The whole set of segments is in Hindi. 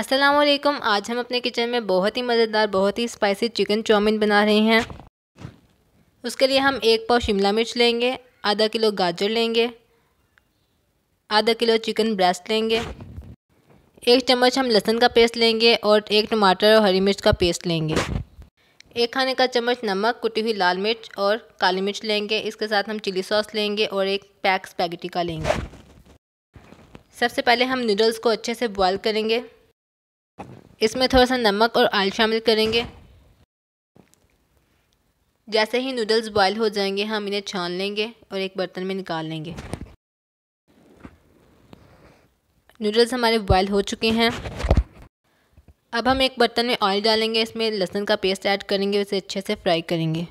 असलम आज हम अपने किचन में बहुत ही मज़ेदार बहुत ही स्पाइसी चिकन चाउमीन बना रहे हैं उसके लिए हम एक पाव शिमला मिर्च लेंगे आधा किलो गाजर लेंगे आधा किलो चिकन ब्रेस्ट लेंगे एक चम्मच हम लहसुन का पेस्ट लेंगे और एक टमाटर और हरी मिर्च का पेस्ट लेंगे एक खाने का चम्मच नमक कुटी हुई लाल मिर्च और काली मिर्च लेंगे इसके साथ हम चिली सॉस लेंगे और एक पैक स्पैगेटी का लेंगे सबसे पहले हम नूडल्स को अच्छे से बॉयल करेंगे इसमें थोड़ा सा नमक और आयल शामिल करेंगे जैसे ही नूडल्स बॉयल हो जाएंगे हम इन्हें छान लेंगे और एक बर्तन में निकाल लेंगे नूडल्स हमारे बॉयल हो चुके हैं अब हम एक बर्तन में ऑयल डालेंगे इसमें लहसुन का पेस्ट ऐड करेंगे उसे अच्छे से फ्राई करेंगे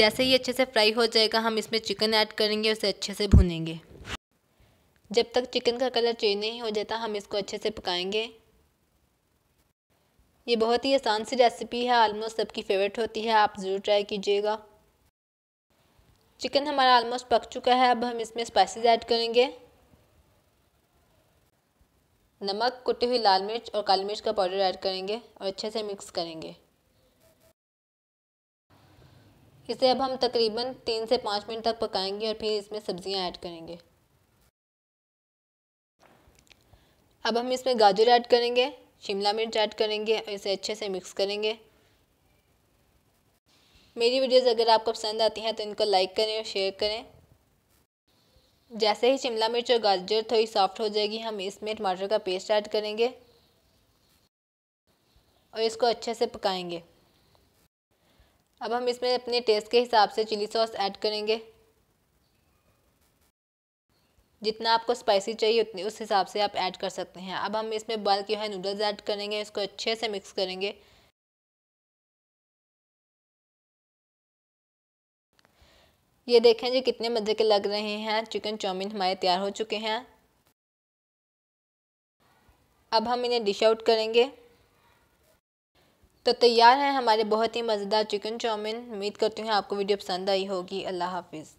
जैसे ही अच्छे से फ्राई हो जाएगा हम इसमें चिकन ऐड करेंगे उसे अच्छे से भुनेंगे जब तक चिकन का कलर चेंज नहीं हो जाता हम इसको अच्छे से पकाएंगे ये बहुत ही आसान सी रेसिपी है आलमोस्ट सबकी फेवरेट होती है आप ज़रूर ट्राई कीजिएगा चिकन हमारा आलमोस्ट पक चुका है अब हम इसमें स्पाइसेस ऐड करेंगे नमक कुटी हुई लाल मिर्च और काली मिर्च का पाउडर ऐड करेंगे और अच्छे से मिक्स करेंगे इसे अब हम तकरीबन तीन से पाँच मिनट तक पकाएंगे और फिर इसमें सब्ज़ियाँ ऐड करेंगे अब हम इसमें गाजर ऐड करेंगे शिमला मिर्च ऐड करेंगे और इसे अच्छे से मिक्स करेंगे मेरी वीडियोस अगर आपको पसंद आती हैं तो इनको लाइक करें और शेयर करें जैसे ही शिमला मिर्च और गाजर थोड़ी सॉफ्ट हो जाएगी हम इसमें टमाटर का पेस्ट ऐड करेंगे और इसको अच्छे से पकाएंगे अब हम इसमें अपने टेस्ट के हिसाब से चिली सॉस ऐड करेंगे जितना आपको स्पाइसी चाहिए उतनी उस हिसाब से आप ऐड कर सकते हैं अब हम इसमें बल के हुए नूडल्स ऐड करेंगे इसको अच्छे से मिक्स करेंगे ये देखें जी कितने मज़े के लग रहे हैं चिकन चाउमीन हमारे तैयार हो चुके हैं अब हम इन्हें डिश आउट करेंगे तो तैयार हैं हमारे बहुत ही मज़ेदार चिकन चाउमीन उम्मीद करती हूँ आपको वीडियो पसंद आई होगी अल्लाह हाफिज़